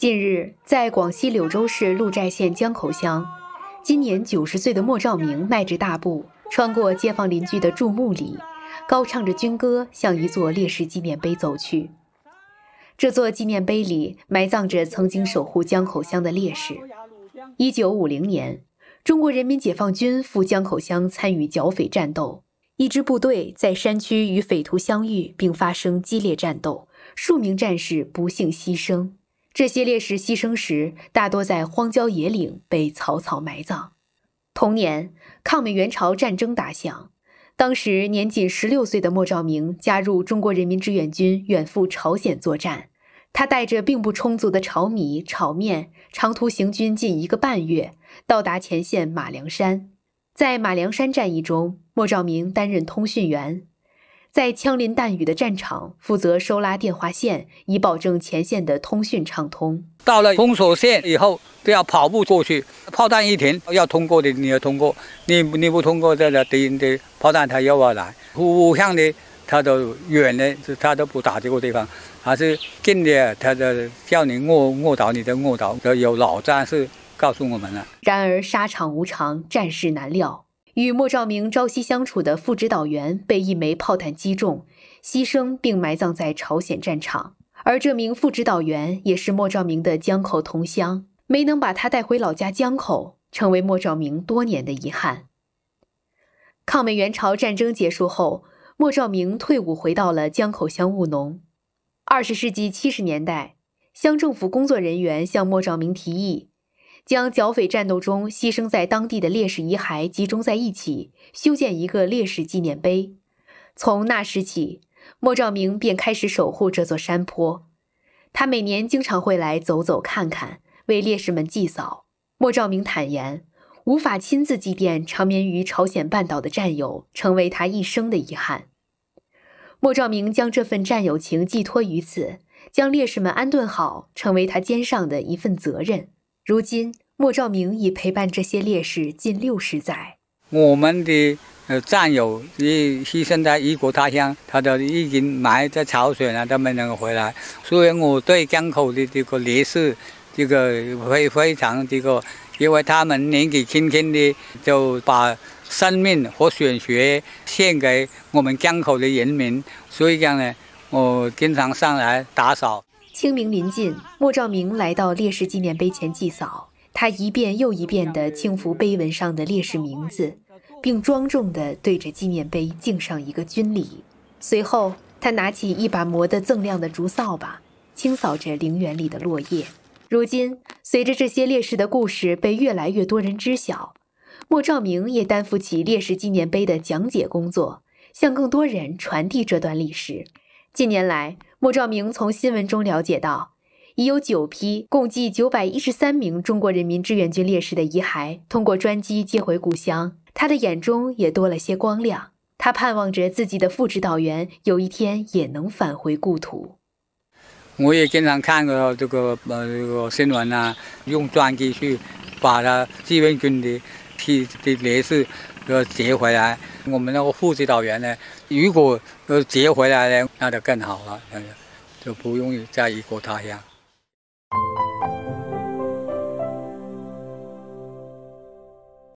近日，在广西柳州市鹿寨县江口乡，今年九十岁的莫照明迈着大步，穿过街坊邻居的注目礼，高唱着军歌，向一座烈士纪念碑走去。这座纪念碑里埋葬着曾经守护江口乡的烈士。一九五零年，中国人民解放军赴江口乡参与剿匪战斗，一支部队在山区与匪徒相遇，并发生激烈战斗，数名战士不幸牺牲。这些烈士牺牲时，大多在荒郊野岭被草草埋葬。同年，抗美援朝战争打响，当时年仅十六岁的莫照明加入中国人民志愿军，远赴朝鲜作战。他带着并不充足的炒米、炒面，长途行军近一个半月，到达前线马良山。在马良山战役中，莫照明担任通讯员。在枪林弹雨的战场，负责收拉电话线，以保证前线的通讯畅通。到了封锁线以后，都要跑步过去。炮弹一停，要通过的你要通过，你你不通过，这个敌人的炮弹他又要来。呼向的，他都远的，他都不打这个地方，还是近的，他的叫你卧卧倒，你的卧倒。有老战士告诉我们了。然而，沙场无常，战事难料。与莫照明朝夕相处的副指导员被一枚炮弹击中，牺牲并埋葬在朝鲜战场。而这名副指导员也是莫照明的江口同乡，没能把他带回老家江口，成为莫照明多年的遗憾。抗美援朝战争结束后，莫照明退伍回到了江口乡务农。二十世纪七十年代，乡政府工作人员向莫照明提议。将剿匪战斗中牺牲在当地的烈士遗骸集中在一起，修建一个烈士纪念碑。从那时起，莫照明便开始守护这座山坡。他每年经常会来走走看看，为烈士们祭扫。莫照明坦言，无法亲自祭奠长眠于朝鲜半岛的战友，成为他一生的遗憾。莫照明将这份战友情寄托于此，将烈士们安顿好，成为他肩上的一份责任。如今，莫照明已陪伴这些烈士近六十载。我们的呃战友也牺牲在异国他乡，他都已经埋在朝鲜了，都没能回来。所以，我对江口的这个烈士，这个非非常这个，因为他们年纪轻轻的就把生命和鲜血献给我们江口的人民，所以讲呢，我经常上来打扫。清明临近，莫照明来到烈士纪念碑前祭扫。他一遍又一遍地轻抚碑文上的烈士名字，并庄重地对着纪念碑敬上一个军礼。随后，他拿起一把磨得锃亮的竹扫把，清扫着陵园里的落叶。如今，随着这些烈士的故事被越来越多人知晓，莫照明也担负起烈士纪念碑的讲解工作，向更多人传递这段历史。近年来，莫照明从新闻中了解到，已有九批共计九百一十三名中国人民志愿军烈士的遗骸通过专机接回故乡。他的眼中也多了些光亮，他盼望着自己的副指导员有一天也能返回故土。我也经常看到这个呃这个新闻啊，用专机去把他志愿军的。是，类似，呃，接回来。我们那个副指导员呢，如果呃接回来呢，那就更好了，就不用再异国他乡。